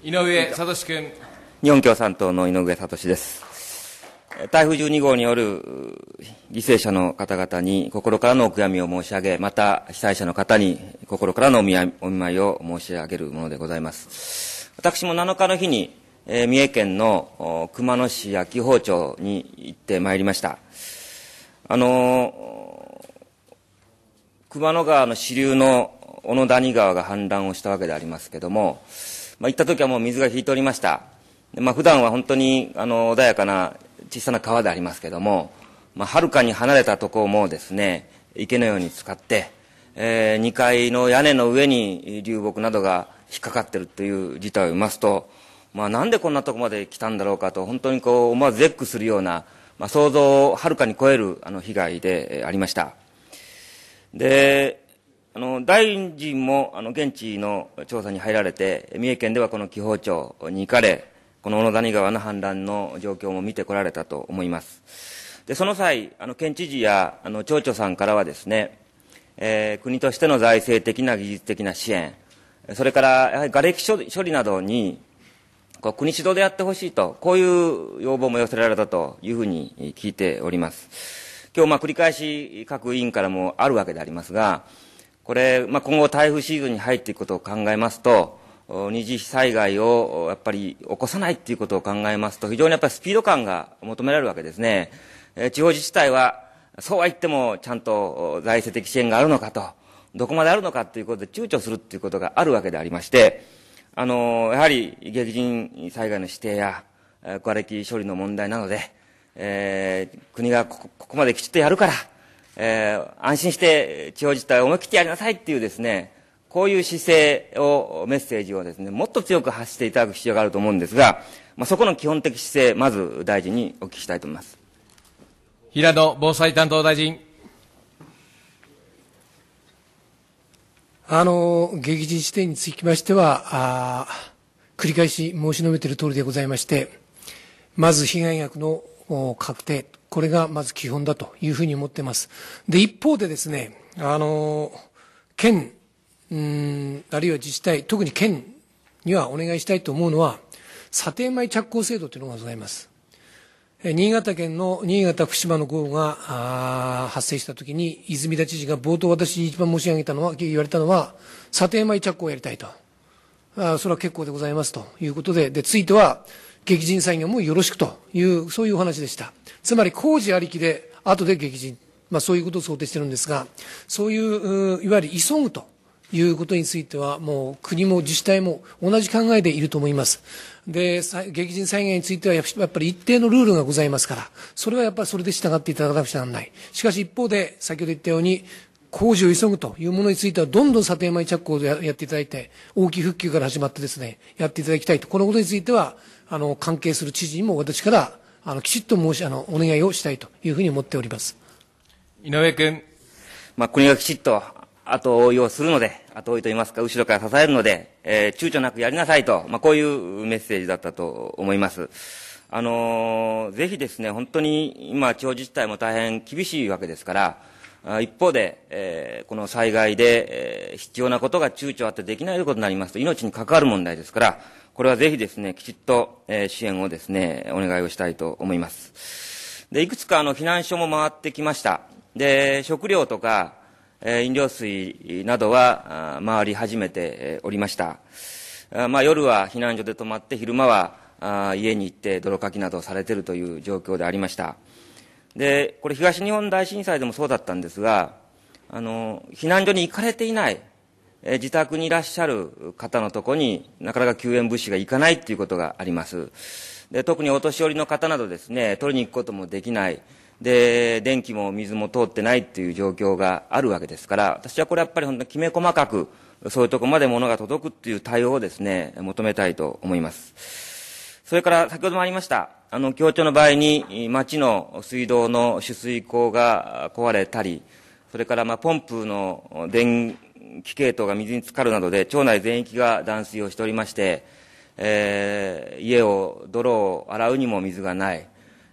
井上聡君。日本共産党の井上聡です。台風12号による犠牲者の方々に心からのお悔やみを申し上げ、また被災者の方に心からのお見舞いを申し上げるものでございます。私も7日の日に、えー、三重県の熊野市や紀宝町に行ってまいりました。あのー、熊野川の支流の小野谷川が氾濫をしたわけでありますけども、まあ、行った時はもう水が引いておりました。まあ、普段は本当に、あの、穏やかな小さな川でありますけども、まあ、はるかに離れたところもですね、池のように使って、えー、2階の屋根の上に流木などが引っかかってるという事態を見ますと、まあ、なんでこんなとこまで来たんだろうかと、本当にこう、思わず絶句するような、まあ、想像をはるかに超えるあの被害でありました。で、あの大臣もあの現地の調査に入られて、三重県ではこの紀宝町に行かれ、この小野谷川の氾濫の状況も見てこられたと思います。でその際、あの県知事やあの町長さんからはですね、えー、国としての財政的な技術的な支援、それからやはり瓦礫処理などにこう国主導でやってほしいと、こういう要望も寄せられたというふうに聞いております。今日ま繰り返し各委員からもあるわけでありますが、これ、まあ、今後台風シーズンに入っていくことを考えますと、二次災害をやっぱり起こさないっていうことを考えますと、非常にやっぱりスピード感が求められるわけですね。地方自治体は、そうは言ってもちゃんと財政的支援があるのかと、どこまであるのかということで躊躇するっていうことがあるわけでありまして、あの、やはり激甚災害の指定や、瓦礫処理の問題なので、えー、国がここまできちっとやるから、えー、安心して地方自治体を思い切ってやりなさいっていうですね、こういう姿勢を、メッセージをですね、もっと強く発していただく必要があると思うんですが、まあ、そこの基本的姿勢、まず大臣にお聞きしたいと思います。平野防災担当大臣。あの、激甚視点につきましては、あ繰り返し申し述べている通りでございまして、まず被害額の確定、これがまず基本だというふうに思ってます。で、一方でですね、あの、県、うん、あるいは自治体、特に県にはお願いしたいと思うのは、査定米着工制度というのがございます。新潟県の新潟福島の豪雨が発生したときに、泉田知事が冒頭私に一番申し上げたのは、言われたのは、査定米着工をやりたいと。あそれは結構でございますということで、で、ついては、激甚産業もよろしくという、そういうお話でした。つまり工事ありきで、後で激甚。まあそういうことを想定してるんですが、そういう、いわゆる急ぐということについては、もう国も自治体も同じ考えでいると思います。で、激甚災害についてはやっぱり一定のルールがございますから、それはやっぱりそれで従っていただかなくちゃならない。しかし一方で、先ほど言ったように、工事を急ぐというものについては、どんどん査定前着工でやっていただいて、大きい復旧から始まってですね、やっていただきたいと。このことについては、あの、関係する知事にも私から、あの、きちっと申し、あの、お願いをしたいというふうに思っております。井上君。まあ、国がきちっと後追いをするので、後追いと言いますか、後ろから支えるので、えー、躊躇なくやりなさいと、まあ、こういうメッセージだったと思います。あのー、ぜひですね、本当に今、地方自治体も大変厳しいわけですから、一方で、えー、この災害で、えー、必要なことが躊躇あってできないことになりますと、命に関わる問題ですから、これはぜひですね、きちっと、えー、支援をですね、お願いをしたいと思います。で、いくつかあの避難所も回ってきました。で、食料とか、えー、飲料水などは回り始めておりました。まあ、夜は避難所で泊まって昼間は家に行って泥かきなどをされているという状況でありました。で、これ東日本大震災でもそうだったんですが、あの、避難所に行かれていない、え自宅にいらっしゃる方のとこになかなか救援物資が行かないっていうことがあります。で特にお年寄りの方などですね、取りに行くこともできない。で、電気も水も通ってないっていう状況があるわけですから、私はこれやっぱり本当にきめ細かく、そういうとこまで物が届くっていう対応をですね、求めたいと思います。それから先ほどもありました、あの、協調の場合に、町の水道の取水口が壊れたり、それからまあポンプの電気系統が水に浸かるなどで、町内全域が断水をしておりまして、えー、家を、泥を洗うにも水がない、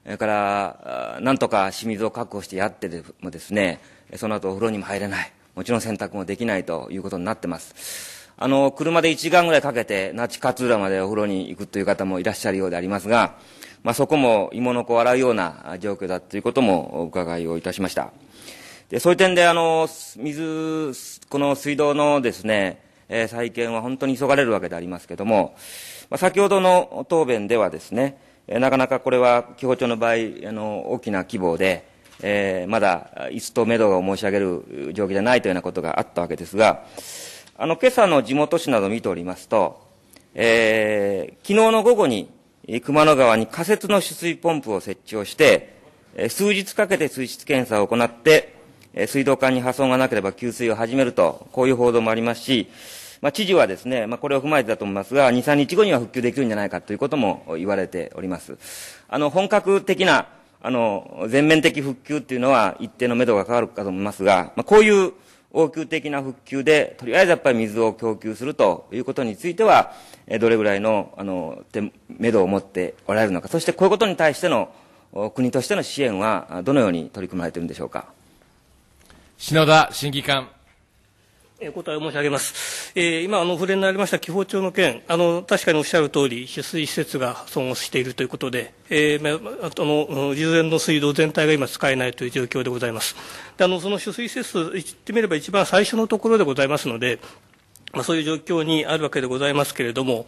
それから、なんとか清水を確保してやってでもですね、その後お風呂にも入れない、もちろん洗濯もできないということになってます。あの、車で1時間ぐらいかけて、那智勝浦までお風呂に行くという方もいらっしゃるようでありますが、まあ、そこも芋の子を洗うような状況だということもお伺いをいたしました。でそういう点であの水この水道のですね、えー、再建は本当に急がれるわけでありますけれども、まあ、先ほどの答弁ではですね、えー、なかなかこれは気象庁の場合あの大きな規模で、えー、まだ椅子とめどを申し上げる状況じゃないというようなことがあったわけですがあの今朝の地元紙などを見ておりますと、えー、昨日の午後に熊野川に仮設の取水ポンプを設置をして、数日かけて水質検査を行って、水道管に破損がなければ給水を始めると、こういう報道もありますし、まあ、知事はですね、まあ、これを踏まえてだと思いますが、2、3日後には復旧できるんじゃないかということも言われております。あの、本格的な、あの、全面的復旧っていうのは一定の目処がかかるかと思いますが、まあ、こういう応急的な復旧で、とりあえずやっぱり水を供給するということについては、どれぐらいの、あの、目処を持っておられるのか、そしてこういうことに対しての国としての支援はどのように取り組まれているんでしょうか。篠田審議官。お答え申し上げます。えー、今、あの、触れになりました気泡町の件、あの、確かにおっしゃる通り、取水施設が損をしているということで、えー、まあ、あの、従前の水道全体が今使えないという状況でございます。で、あの、その取水施設、言ってみれば一番最初のところでございますので、まあ、そういう状況にあるわけでございますけれども、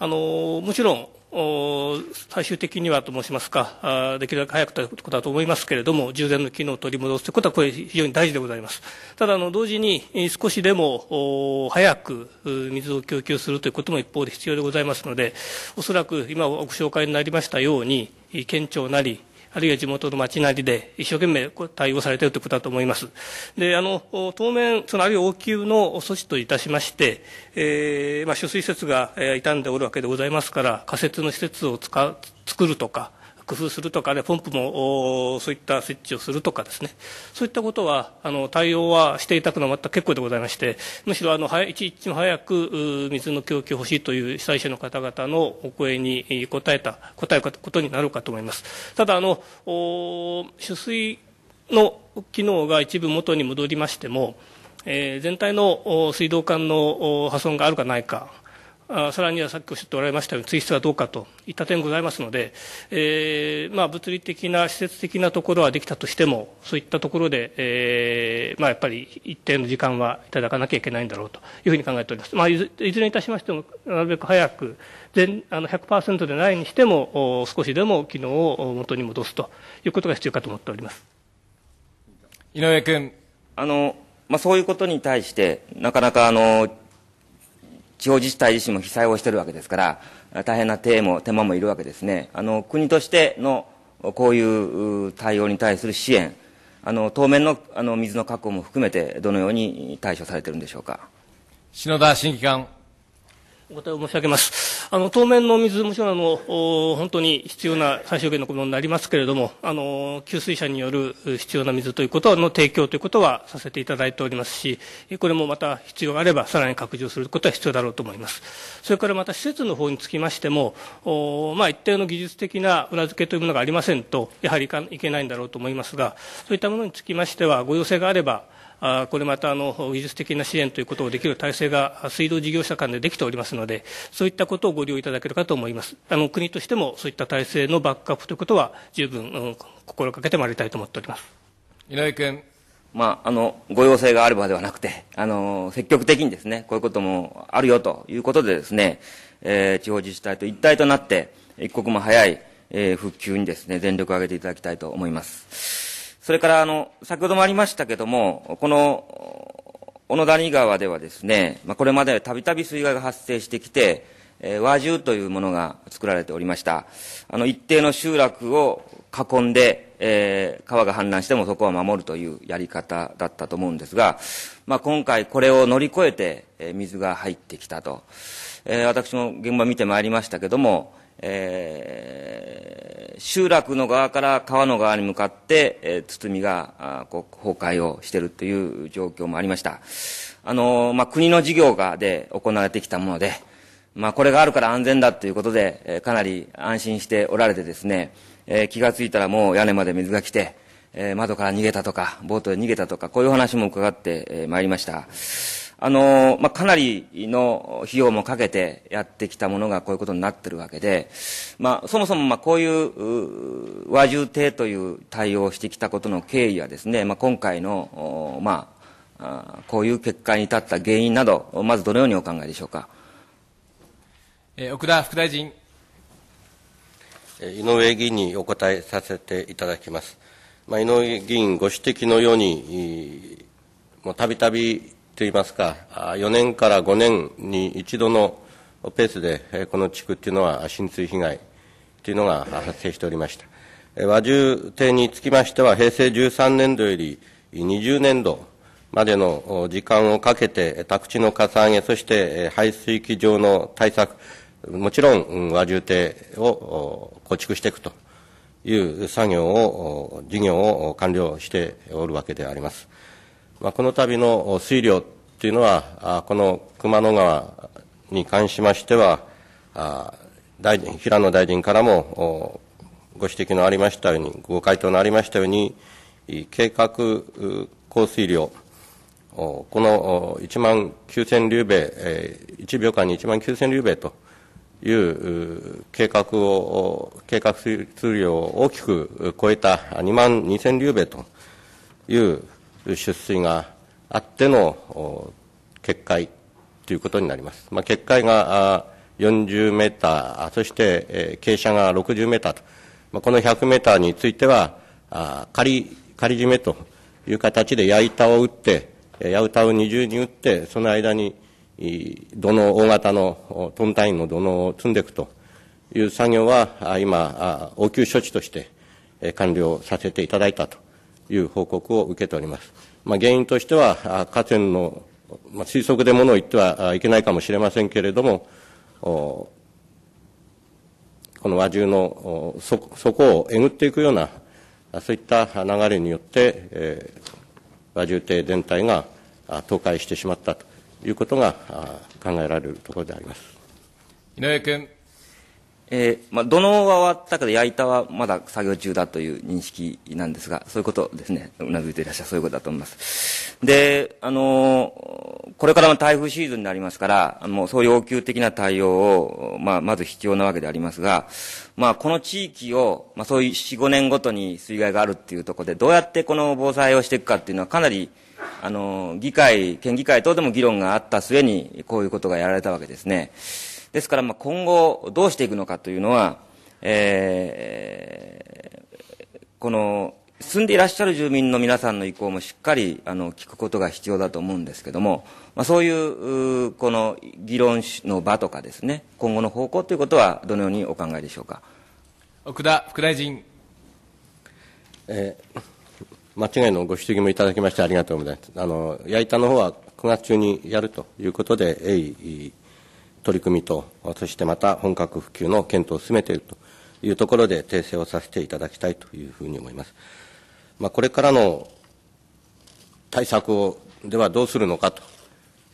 あの、もちろん、最終的にはと申しますか、できるだけ早くということだと思いますけれども、充電の機能を取り戻すということは、これ、非常に大事でございます。ただ、同時に、少しでも早く水を供給するということも一方で必要でございますので、おそらく今ご紹介になりましたように、県庁なり、あるいは地元の町なりで一生懸命対応されているということだと思います。で、あの、当面、そのあるいは応急の措置といたしまして、えー、まあ、取水施設が傷んでおるわけでございますから、仮設の施設を使う、作るとか、工夫するとか、ね、ポンプもそういった設置をするとかですね、そういったことは、あの、対応はしていただくのは全く結構でございまして、むしろ、あの、いちいちも早く水の供給欲しいという被災者の方々のお声に応えた、応えることになるかと思います。ただ、あの、取水の機能が一部元に戻りましても、えー、全体の水道管の破損があるかないかあさらにはさっきおっしゃっておられましたように、追出はどうかといった点ございますので、えーまあ、物理的な、施設的なところはできたとしても、そういったところで、えーまあ、やっぱり一定の時間はいただかなきゃいけないんだろうというふうに考えております。まあ、いずれにいたしましても、なるべく早く、全あの100%でないにしても、少しでも機能を元に戻すということが必要かと思っております。井上君あの、まあ、そういうことに対して、なかなかあの地方自治体自身も被災をしているわけですから、大変な手も手間もいるわけですね。あの、国としてのこういう対応に対する支援、あの、当面のあの水の確保も含めて、どのように対処されているんでしょうか。篠田審議官。お答えを申し上げます。あの、当面の水、もちろんあの、本当に必要な最小限のものになりますけれども、あの、給水車による必要な水ということの提供ということはさせていただいておりますし、これもまた必要があればさらに拡充することは必要だろうと思います。それからまた施設の方につきましても、まあ、一定の技術的な裏付けというものがありませんと、やはりいけないんだろうと思いますが、そういったものにつきましては、ご要請があれば、これまたあの技術的な支援ということをできる体制が水道事業者間でできておりますので、そういったことをご利用いただけるかと思います。あの国としてもそういった体制のバックアップということは十分、うん、心がけてまいりたいと思っております。井上君。まあ、あの、ご要請があればではなくて、あの、積極的にですね、こういうこともあるよということでですね、えー、地方自治体と一体となって、一刻も早い、えー、復旧にですね、全力を挙げていただきたいと思います。それから、あの、先ほどもありましたけども、この、小野谷川ではですね、まあ、これまでたびたび水害が発生してきて、えー、和獣というものが作られておりました。あの、一定の集落を囲んで、えー、川が氾濫してもそこは守るというやり方だったと思うんですが、まあ、今回これを乗り越えて、えー、水が入ってきたと。えー、私も現場見てまいりましたけども、えー、集落の側から川の側に向かって、えー、がこう崩壊をしているという状況もありました。あのー、まあ、国の事業がで行われてきたもので、まあ、これがあるから安全だということで、えー、かなり安心しておられてですね、えー、気がついたらもう屋根まで水が来て、えー、窓から逃げたとか、ボートで逃げたとか、こういう話も伺ってまいりました。あの、まあ、かなりの費用もかけてやってきたものがこういうことになってるわけで、まあ、そもそも、ま、あこういう和重亭という対応をしてきたことの経緯はですね、まあ、今回の、まあ、こういう結果に至った原因など、まずどのようにお考えでしょうか。えー、奥田副大臣。井上議員にお答えさせていただきます。まあ、井上議員ご指摘のように、もうたびたびといいますか、4年から5年に一度のペースで、この地区というのは浸水被害というのが発生しておりました。和住邸につきましては、平成13年度より20年度までの時間をかけて、宅地のかさ上げ、そして排水機場の対策、もちろん和住邸を構築していくという作業を、事業を完了しておるわけであります。まあ、この度の水量というのは、この熊野川に関しましては、大臣平野大臣からもご指摘のありましたように、ご回答のありましたように、計画降水量、この1万9000リュベ、1秒間に1万9000リュベという計画を、計画水量を大きく超えた2万2000リュベという出水があっての決壊ということになります。まあ、決壊が40メーター、そして傾斜が60メーターと、まあ、この100メーターについては、仮、仮締めという形で矢板を打って、矢板を二重に打って、その間に土の大型のトン単位の土のを積んでいくという作業は、今、応急処置として完了させていただいたという報告を受けております。まあ、原因としては、河川の、まあ、推測でものを言ってはいけないかもしれませんけれども、この和獣のそこをえぐっていくような、そういった流れによって、えー、和獣艇全体が倒壊してしまったということが考えられるところであります。井上君。えーまあ、土のは終わったけど焼いたはまだ作業中だという認識なんですがそういうことですねうなずいていらっしゃるそういうことだと思いますであのー、これからも台風シーズンになりますからもうそういう応急的な対応を、まあ、まず必要なわけでありますが、まあ、この地域を、まあ、そういう45年ごとに水害があるっていうところでどうやってこの防災をしていくかっていうのはかなりあのー、議会県議会等でも議論があった末にこういうことがやられたわけですねですから、まあ、今後どうしていくのかというのは、えー、この住んでいらっしゃる住民の皆さんの意向もしっかりあの聞くことが必要だと思うんですけども、まあ、そういうこの議論の場とかですね今後の方向ということはどのようにお考えでしょうか奥田副大臣、えー、間違いのご指摘もいただきましてありがとうございますあの矢板の方は9月中にやるということで鋭意取り組みと、そしてまた本格普及の検討を進めているというところで、訂正をさせていただきたいというふうに思います。まあ、これからの対策をではどうするのかと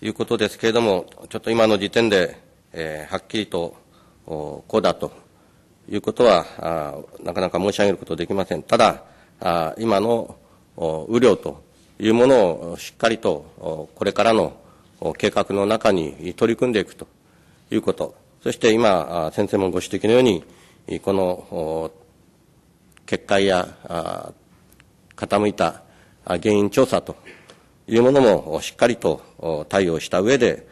いうことですけれども、ちょっと今の時点で、えー、はっきりとこうだということはあ、なかなか申し上げることできません。ただ、あ今の雨量というものをしっかりとこれからの計画の中に取り組んでいくということ。そして今、先生もご指摘のように、この決壊や傾いた原因調査というものもしっかりと対応した上で、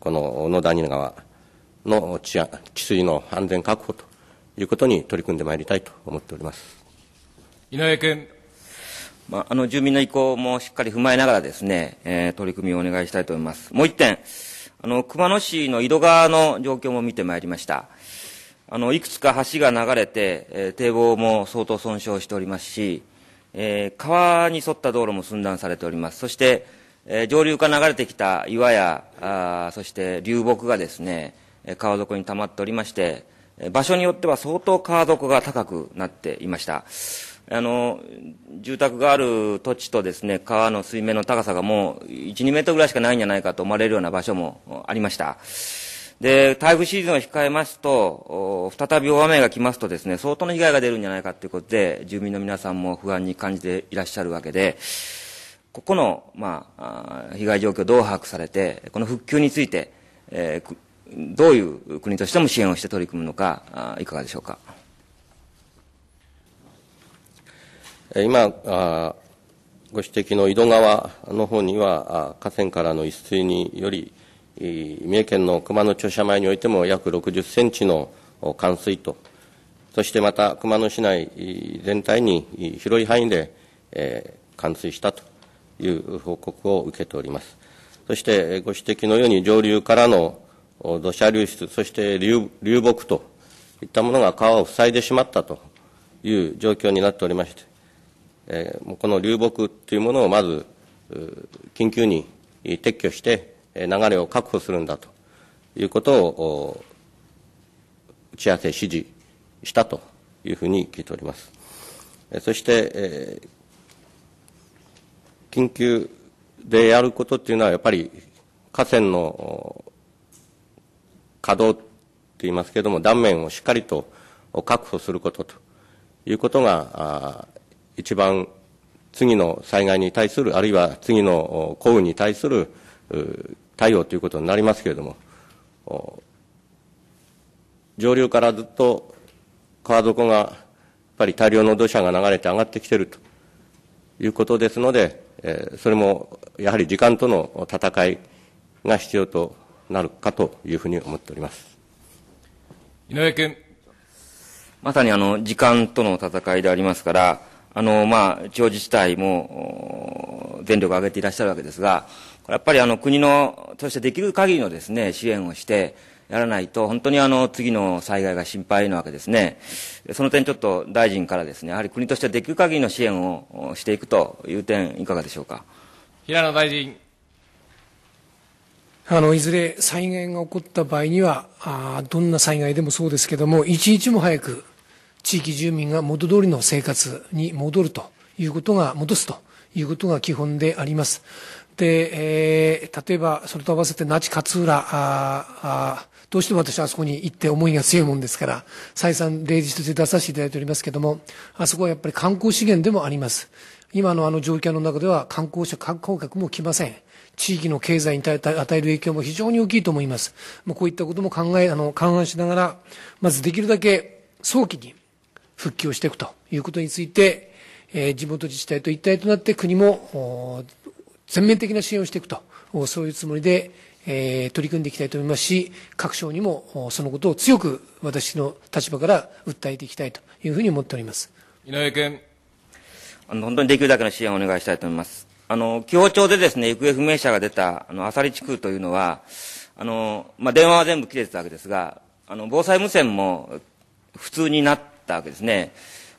この野谷川の治水の安全確保ということに取り組んでまいりたいと思っております。井上君。まあ、あの住民の意向もしっかり踏まえながらですね、えー、取り組みをお願いしたいと思います。もう一点。あの、熊野市の井戸川の状況も見てまいりました。あの、いくつか橋が流れて、えー、堤防も相当損傷しておりますし、えー、川に沿った道路も寸断されております。そして、えー、上流から流れてきた岩や、あそして流木がですね、川底に溜まっておりまして、場所によっては相当川底が高くなっていました。あの、住宅がある土地とですね、川の水面の高さがもう1、2メートルぐらいしかないんじゃないかと思われるような場所もありました。で、台風シーズンを控えますと、再び大雨が来ますとですね、相当の被害が出るんじゃないかということで、住民の皆さんも不安に感じていらっしゃるわけで、ここの、まあ、被害状況をどう把握されて、この復旧について、えー、どういう国としても支援をして取り組むのか、いかがでしょうか。今あ、ご指摘の井戸川の方には、河川からの一水により、三重県の熊野庁舎前においても約60センチの冠水と、そしてまた熊野市内全体に広い範囲で、えー、冠水したという報告を受けております。そしてご指摘のように上流からの土砂流出、そして流流木といったものが川を塞いでしまったという状況になっておりまして、えー、この流木というものをまず緊急に撤去して、流れを確保するんだということを打ち合わせ指示したというふうに聞いております。そして、えー、緊急でやることっていうのは、やっぱり河川の稼働っていいますけれども、断面をしっかりと確保することということが、一番次の災害に対する、あるいは次の降雨に対する対応ということになりますけれども、上流からずっと川底がやっぱり大量の土砂が流れて上がってきているということですので、それもやはり時間との戦いが必要となるかというふうに思っております井上君。まさにあの時間との戦いでありますから、あの、まあ、地方自治体も、全力を挙げていらっしゃるわけですが、やっぱりあの、国の、としてできる限りのですね、支援をして、やらないと、本当にあの、次の災害が心配なわけですね。その点ちょっと大臣からですね、やはり国としてできる限りの支援をしていくという点、いかがでしょうか。平野大臣。あの、いずれ災害が起こった場合には、あどんな災害でもそうですけども、いちいちも早く、地域住民が元通りの生活に戻るということが、戻すということが基本であります。で、えー、例えば、それと合わせて那智勝浦、ああどうしても私はあそこに行って思いが強いもんですから、再三例示として出させていただいておりますけども、あそこはやっぱり観光資源でもあります。今のあの状況の中では観光者、観光客も来ません。地域の経済に与える影響も非常に大きいと思います。まあ、こういったことも考え、あの、勘案しながら、まずできるだけ早期に復旧をしていくということについて、えー、地元自治体と一体となって国も全面的な支援をしていくと、そういうつもりで、えー、取り組んでいきたいと思いますし、各省にもそのことを強く私の立場から訴えていきたいというふうに思っております。井上君。あの、本当にできるだけの支援をお願いしたいと思います。あの、紀宝町でですね、行方不明者が出た、あの、浅利地区というのは、あの、まあ、電話は全部切れてたわけですが、あの、防災無線も普通になって、ったわけですね。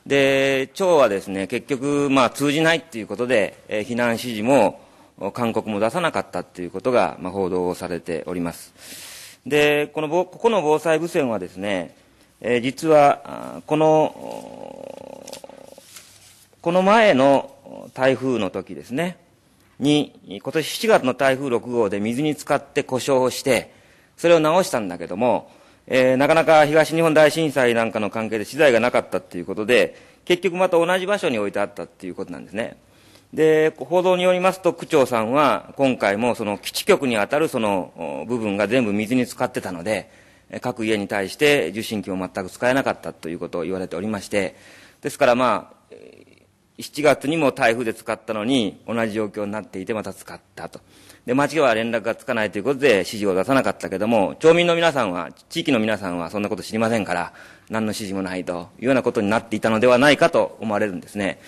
で、町はですね、結局、まあ、通じないっていうことで、えー、避難指示も、勧告も出さなかったっていうことが、まあ、報道をされております。で、この、ここの防災無線はですね、えー、実は、この、この前の台風の時ですね、に、今年7月の台風6号で水に浸かって故障をして、それを直したんだけども、えー、なかなか東日本大震災なんかの関係で資材がなかったということで、結局また同じ場所に置いてあったということなんですね。で、報道によりますと、区長さんは、今回もその基地局に当たるその部分が全部水に浸かってたので、各家に対して受信機を全く使えなかったということを言われておりまして、ですからまあ、7月にも台風で使ったのに、同じ状況になっていてまた使ったと。で、町は連絡がつかないということで指示を出さなかったけども、町民の皆さんは、地域の皆さんはそんなこと知りませんから、何の指示もないというようなことになっていたのではないかと思われるんですね。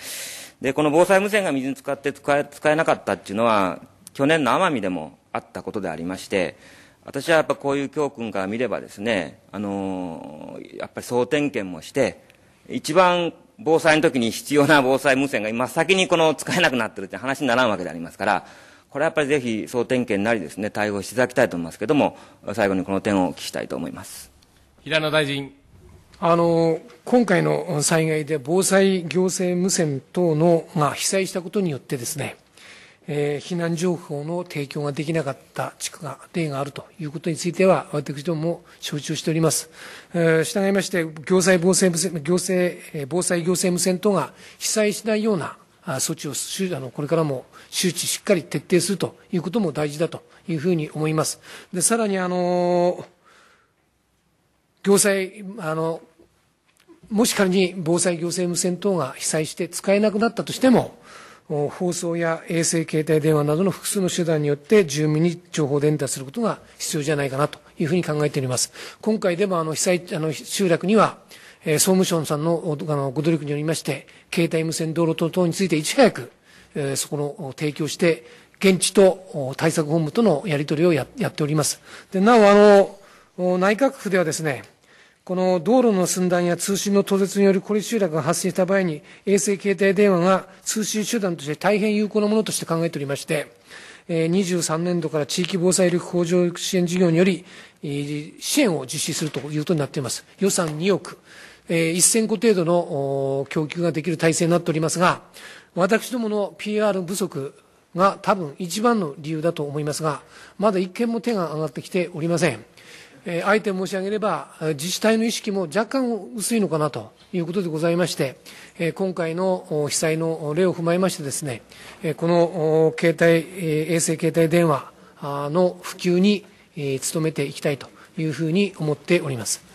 で、この防災無線が水に使って使え使えなかったっていうのは、去年の奄美でもあったことでありまして、私はやっぱこういう教訓から見ればですね、あのー、やっぱり総点検もして、一番防災の時に必要な防災無線が今先にこの使えなくなってるって話にならんわけでありますから、これはやっぱりぜひ総点検なりですね、対応していただきたいと思いますけれども、最後にこの点をお聞きしたいと思います。平野大臣。あの、今回の災害で防災行政無線等の、まあ、被災したことによってですね、えー、避難情報の提供ができなかった地区が、例があるということについては、私どもも承知をしております。えー、従いまして、行政防災無線、行政、防災行政無線等が被災しないような措置をあのこれからも周知しっかり徹底するということも大事だというふうに思います。で、さらにあの、行政、あの、もし仮に防災行政無線等が被災して使えなくなったとしても、放送や衛星携帯電話などの複数の手段によって住民に情報伝達することが必要じゃないかなというふうに考えております。今回でもあの被災、あの集落には、え総務省さんのあのご努力によりまして、携帯無線道路等々についていち早くえそこの提供して、現地と対策本部とのやり取りをやっております。でなお、あの、内閣府ではですね、この道路の寸断や通信の途絶による孤立集落が発生した場合に、衛星携帯電話が通信手段として大変有効なものとして考えておりまして、23年度から地域防災力向上支援事業により、支援を実施するということになっています。予算2億、1000個程度の供給ができる体制になっておりますが、私どもの PR 不足が多分一番の理由だと思いますが、まだ一件も手が上がってきておりません。えー、あえて申し上げれば、自治体の意識も若干薄いのかなということでございまして、えー、今回の被災の例を踏まえましてですね、えー、この携帯、えー、衛星携帯電話の普及に、えー、努めていきたいというふうに思っております。